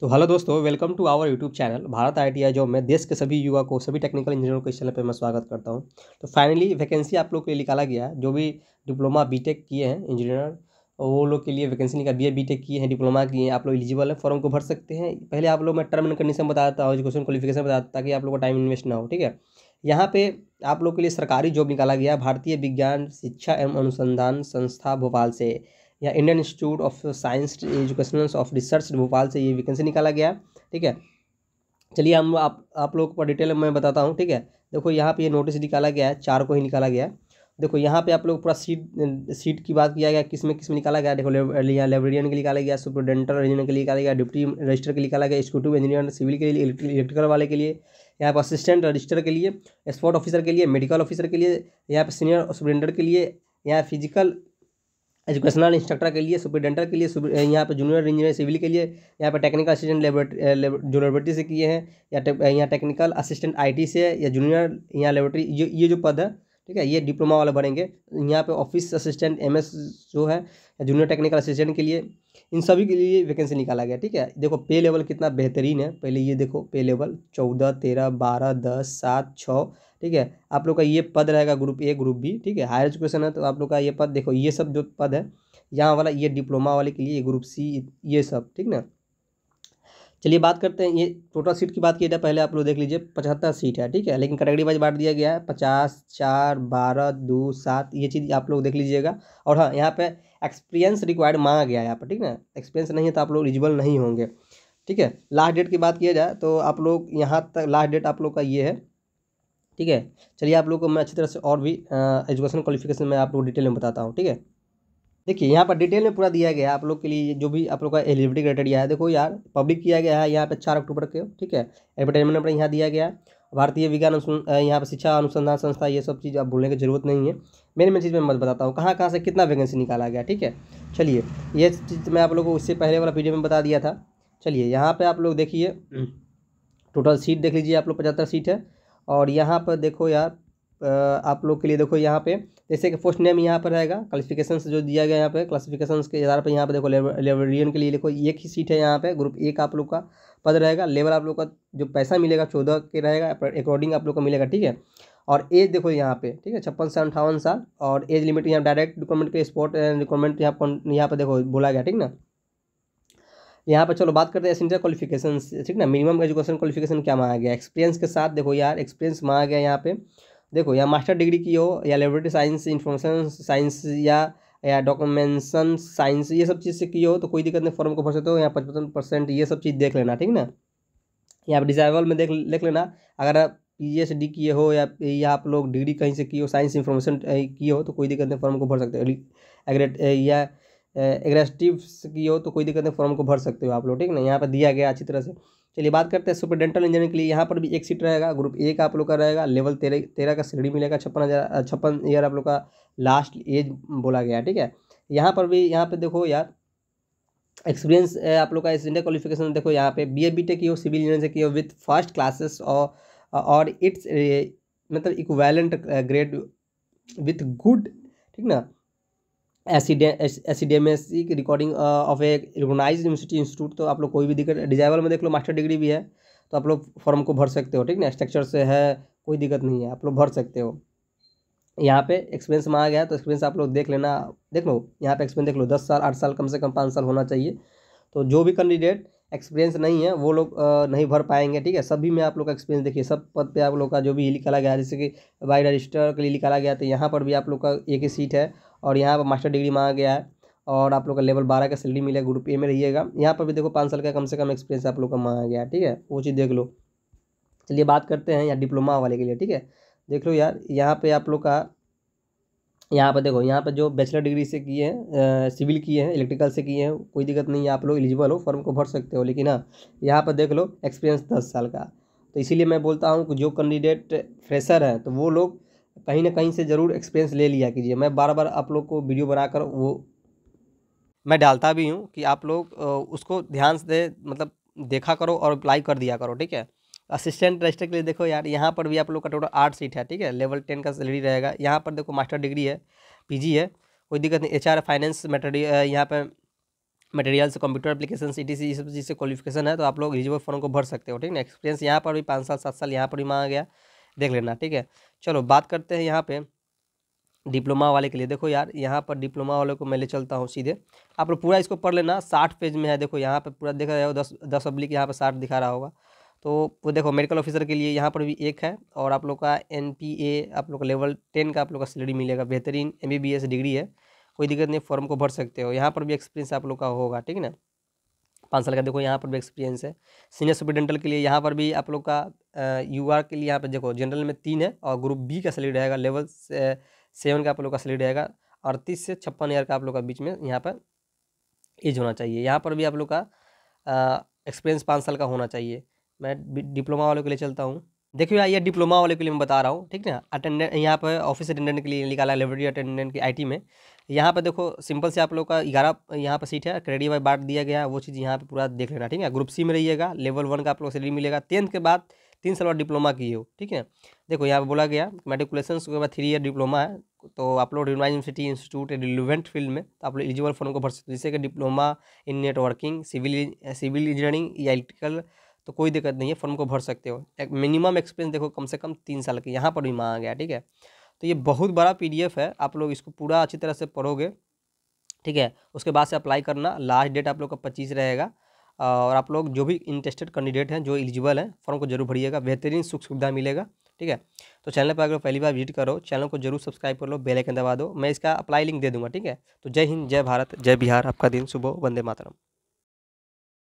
तो हेलो दोस्तों welcome to our YouTube channel Bharat I T job में देश के सभी युवा को सभी टेक्निकल इंजीनियरों को इस चैनल पर मैं स्वागत करता हूँ तो फाइनली वैकेंसी आप लोग के लिए निकाला गया जो भी डिप्लोमा बीटेक किए हैं इंजीनियर वो लोग के लिए वैकेंसी निकाल बी ए बी टेक किए हैं डिप्लोमा किए हैं आप लोग एलिजिबल है फॉर्म को भर सकते हैं पहले आप लोग मैं टर्म एंड कंडीशन बता देता हूँ एजुकेशन क्वालिफिकेशन बता ताकि आप लोग को टाइम इन्वेस्ट ना हो ठीक है यहाँ पे आप लोग के लिए सरकारी जॉब निकाला गया भारतीय विज्ञान शिक्षा एवं अनुसंधान संस्था भोपाल से या Indian institute of science education of research Bhopal से ये वैकेंसी निकाला गया ठीक है चलिए हम आप आप लोग पर डिटेल में बताता हूँ ठीक है देखो यहाँ पे ये नोटिस निकाला गया है चार को ही निकाला गया है देखो यहाँ पे आप लोग पूरा सीट सीट की बात किया गया किस में किस में निकाला गया देखो यहाँ लाइब्रेरियन के लिए निकाला गया सुप्रोडेंटल इंजीनियर के लिए निकाला गया डिप्टी रजिस्टर के लिए निकाला गया एक्सिक्यूटिव इंजीनियर सिविल के लिए इलेक्ट्रिकल वाले के लिए यहाँ पर असिस्टेंट रजिस्टर के लिए एक्सपोर्ट ऑफिसर के लिए मेडिकल ऑफिसर के लिए यहाँ पर सीनियर सुप्रिटेंडेंट के लिए यहाँ फिजिकल एजुकेशनल इंस्ट्रक्टर के लिए सुपरिटेंडेंट के लिए यहाँ पर जूनियर इंजीनियर सिविल के लिए यहाँ पर टेक्निकल असिस्टेंट लेबोरेटरी जो लेबोरेटरी से किए हैं या यहाँ टेक्निकल असिस्टेंट आईटी से या जूनियर यहाँ लेबोरेटरी ये ये जो पद है ठीक है ये डिप्लोमा वाला बनेंगे यहाँ पे ऑफिस असिस्टेंट एमएस जो है जूनियर टेक्निकल असिस्टेंट के लिए इन सभी के लिए वैकेंसी निकाला गया ठीक है देखो पे लेवल कितना बेहतरीन है पहले ये देखो पे लेवल चौदह तेरह बारह दस सात छः ठीक है आप लोग का ये पद रहेगा ग्रुप ए ग्रुप बी ठीक है हायर एजुकेशन है तो आप लोग का ये पद देखो ये सब जो पद है यहाँ वाला ये डिप्लोमा वाले के लिए ग्रुप सी ये सब ठीक ना चलिए बात करते हैं ये टोटल सीट की बात की जाए पहले आप लोग देख लीजिए पचहत्तर सीट है ठीक है लेकिन कैटेगरी वाइज बांट दिया गया है पचास चार बारह दो सात ये चीज़ आप लोग देख लीजिएगा और हाँ यहाँ पे एक्सपीरियंस रिक्वायर्ड मांगा गया है यहाँ पर ठीक है एक्सपीरियंस नहीं है तो आप लोग एलिजिबल नहीं होंगे ठीक है लास्ट डेट की बात किया जाए तो आप लोग यहाँ तक लास्ट डेट आप लोग का ये है ठीक है चलिए आप लोग को मैं अच्छी तरह से और भी एजुकेशन क्वालिफिकेशन में आप लोग डिटेल में बताता हूँ ठीक है देखिए यहाँ पर डिटेल में पूरा दिया गया है आप लोग के लिए जो भी आप लोग का एलिजिबिलिटी क्राइटेरिया है देखो यार पब्लिक किया गया है यहाँ पर चार अक्टूबर के ठीक है एडवर्टाइजमेंट नंबर यहाँ दिया गया है भारतीय विज्ञान यहाँ पर शिक्षा अनुसंधान संस्था ये सब चीज़ आप भूलने की जरूरत नहीं है मेन मेन चीज़ में मत बताता हूँ कहाँ कहाँ से कितना वैकेंसी निकाला गया ठीक है चलिए ये चीज़ मैं आप लोग को उससे पहले वाला वीडियो में बता दिया था चलिए यहाँ पर आप लोग देखिए टोटल सीट देख लीजिए आप लोग पचहत्तर सीट है और यहाँ पर देखो यार आप लोग के लिए देखो यहाँ पे जैसे कि फर्स्ट नेम यहाँ पर रहेगा क्लासिफिकेशन जो दिया गया यहाँ पे क्लासिफिकेशन के आधार पर यहाँ पे देखो लाइब्रेरियन के लिए देखो एक ही सीट है यहाँ पे ग्रुप एक आप लोग का पद रहेगा लेवल आप लोग का जो पैसा मिलेगा चौदह के रहेगा अकॉर्डिंग आप लोग को मिलेगा ठीक है और एज देखो यहाँ पे ठीक है छप्पन से अंठावन साल और एज लिमिट यहाँ डायरेक्ट रिक्वायरमेंट के स्पॉट रिक्वायरमेंट यहाँ यहाँ पर देखो बोला गया ठीक ना यहाँ पर चलो बात करते हैं एसेंशियल क्वालिफिकेशन ठीक ना मिनिमम एजुकेशन क्वालिफिकेशन क्या मांगा गया एक्सपीरियंस के साथ देखो यार एक्सपीरियंस मांगा गया यहाँ पे देखो या मास्टर डिग्री की हो या लेबोरेटरी साइंस इंफॉर्मेशन साइंस या या डॉक्यूमेंसन साइंस ये सब चीज़ से की हो तो कोई दिक्कत नहीं फॉर्म को भर सकते हो तो यहाँ पचपन परसेंट ये सब चीज़ देख लेना ठीक ना या आप डिजाइवल में देख देख लेना अगर आप पी एच डी किए हो या या आप लोग डिग्री कहीं से किए हो साइंस इन्फॉर्मेशन किए हो तो कोई दिक्कत नहीं फॉर्म को भर सकते हो एग्रेट या एग्रेस्टिव किए हो तो कोई दिक्कत नहीं फॉर्म को भर सकते हो आप लोग ठीक ना यहाँ पर दिया गया अच्छी तरह से चलिए बात करते हैं सुपर डेंटल इंजीनियर के लिए यहाँ पर भी एक सीट रहेगा ग्रुप ए का आप लोग का रहेगा लेवल तेरह तेरह का सीढ़ी मिलेगा छप्पन हज़ार छप्पन ईयर आप लोग का लास्ट एज बोला गया ठीक है यहाँ पर भी यहाँ पर देखो यार एक्सपीरियंस आप लोग का इस इंडिया क्वालिफिकेशन देखो यहाँ पे बी ए बी टेक की हो सिविल इंजीनियर से की हो विथ फर्स्ट क्लासेस और और इट्स मतलब इक्वेलेंट ग्रेड विथ गुड ठीक ना E e e की recording of a recognise university institute तो आप लोग कोई भी दिक्कत डिजाइबल में देख लो मास्टर डिग्री भी है तो आप लोग फॉर्म को भर सकते हो ठीक ना स्ट्रक्चर से है कोई दिक्कत नहीं है आप लोग भर सकते हो यहाँ पे एक्सपीरियंस मांगा गया तो एक्सपीरियंस आप लोग देख लेना देख लो यहाँ पे एक्सपीरियंस देख लो दस साल आठ साल कम से कम पाँच साल होना चाहिए तो जो भी कैंडिडेट एक्सपीरियंस नहीं है वो लोग नहीं भर पाएंगे ठीक है सभी में आप लोग का एक्सपीरियंस देखिए सब पद पे आप लोग का जो भी निकाला गया जैसे कि बाई रजिस्टर के लिए निकाला गया तो यहाँ पर भी आप लोग का एक ही सीट है और यहाँ पर मास्टर डिग्री मांगा गया है और आप लोग का लेवल बारह का सैलरी मिलेगा ग्रुप ए में रहिएगा यहाँ पर भी देखो पाँच साल का कम से कम एक्सपीरियंस आप लोग का मांगा गया है ठीक है वो चीज़ देख लो चलिए बात करते हैं यहाँ डिप्लोमा वाले के लिए ठीक है देख लो यार यहाँ पर आप लोग का यहाँ पर देखो यहाँ पर जो बैचलर डिग्री से किए हैं सिविल किए हैं इलेक्ट्रिकल से किए हैं कोई दिक्कत नहीं है आप लोग एलिजिबल हो फॉर्म को भर सकते हो लेकिन हाँ यहाँ पर देख लो एक्सपीरियंस दस साल का तो इसीलिए मैं बोलता हूँ कि जो कैंडिडेट फ्रेशर हैं तो वो लोग कहीं ना कहीं से ज़रूर एक्सपीरियंस ले लिया कीजिए मैं बार बार आप लोग को वीडियो बनाकर वो मैं डालता भी हूँ कि आप लोग उसको ध्यान से मतलब देखा करो और अप्लाई कर दिया करो ठीक है असिस्टेंट रजिस्टर के लिए देखो यार यहाँ पर भी आप लोग का टोटल आठ सीट है ठीक है लेवल टेन का सैलरी रहेगा यहाँ पर देखो मास्टर डिग्री है पीजी है कोई दिक्कत नहीं एच आर फाइनेंस मटेरियल यहाँ पर materials computer application C T C सब चीज़ से क्वालिफिकेशन है तो आप लोग रिजर्व फॉर्म को भर सकते हो ठीक है एक्सपीरियंस यहाँ पर भी पाँच साल सात साल यहाँ पर भी मांगा गया देख लेना ठीक है चलो बात करते हैं यहाँ पे डिप्लोमा वाले के लिए देखो यार यहाँ पर डिप्लोमा वाले को मैं ले चलता हूँ सीधे आप लोग पूरा इसको पढ़ लेना साठ पेज में है देखो यहाँ पे पूरा देखा जाए तो दस दस अब्लिक यहाँ पे साठ दिखा रहा होगा तो वो देखो मेडिकल ऑफिसर के लिए यहाँ पर भी एक है और आप लोग का एन आप लोग का लेवल टेन का आप लोग का सैलरी मिलेगा बेहतरीन एम डिग्री है कोई दिक्कत नहीं फॉर्म को भर सकते हो यहाँ पर भी एक्सपीरियंस आप लोग का होगा ठीक है ना पाँच साल का देखो यहाँ पर भी एक्सपीरियंस है सीनियर सुपरिटेंडेंटल के लिए यहाँ पर भी आप लोग का यू के लिए यहाँ पर देखो जनरल में तीन है और ग्रुप बी का सैलरी रहेगा लेवल सेवन का आप लोग का सैलरी रहेगा अड़तीस से छप्पन ईयर का आप लोग का बीच में यहाँ पर एज होना चाहिए यहाँ पर भी आप लोग का एक्सपीरियंस पाँच साल का होना चाहिए मैं डिप्लोमा वालों के लिए चलता हूँ देखिए भाई ये डिप्लोमा वाले के लिए मैं बता रहा हूँ ठीक है अटेंडेंट यहाँ पर ऑफिस अटेंडेंट के लिए निकाला लाइब्रेरी अटेंडेंट की आईटी में यहाँ पर देखो सिंपल से आप लोग का ग्यारह यहाँ पर सीट है क्रेडिट बाई बांट दिया गया है वो चीज़ यहाँ पर पूरा देख लेना ठीक है ग्रुप सी में रहिएगा लेवल वन का आप लोग सैलरी मिलेगा टेंथ के बाद तीन साल बाद डिप्लोमा किए हो ठीक है देखो यहाँ पर बोला गया मेडिकुलेशन के बाद थ्री ईयर डिप्लोमा है तो आप लोग university university institute relevant field में तो आप लोग एलिजिबल फॉर्म को भर सकते हैं जैसे कि diploma in networking civil civil engineering या इलेक्ट्रिकल तो कोई दिक्कत नहीं है फॉर्म को भर सकते हो एक मिनिमम एक्सपीरियंस देखो कम से कम तीन साल की यहाँ पर भी मांगा गया ठीक है तो ये बहुत बड़ा पी है आप लोग इसको पूरा अच्छी तरह से पढ़ोगे ठीक है उसके बाद से अप्लाई करना लास्ट डेट आप लोग का पच्चीस रहेगा और आप लोग जो भी इंटरेस्टेड कैंडिडेट हैं जो एलिजिबल हैं फॉर्म को जरूर भरिएगा बेहतरीन सुख सुविधा मिलेगा ठीक है तो चैनल पर अगर पहली बार विजिट करो चैनल को जरूर सब्सक्राइब कर लो बेल आइकन दबा दो मैं इसका अप्लाई लिंक दे दूंगा ठीक है तो जय हिंद जय भारत जय बिहार आपका दिन सुबह वंदे मातरम